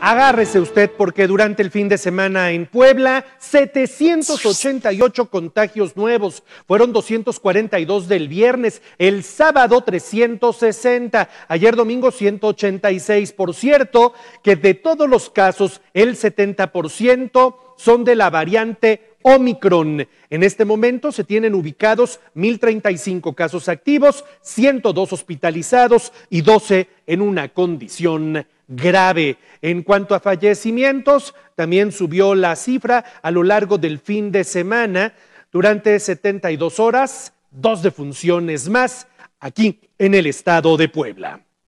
Agárrese usted porque durante el fin de semana en Puebla, 788 contagios nuevos. Fueron 242 del viernes, el sábado 360, ayer domingo 186. Por cierto, que de todos los casos, el 70% son de la variante Omicron. En este momento se tienen ubicados 1.035 casos activos, 102 hospitalizados y 12 en una condición grave. En cuanto a fallecimientos, también subió la cifra a lo largo del fin de semana. Durante 72 horas, dos defunciones más aquí en el estado de Puebla.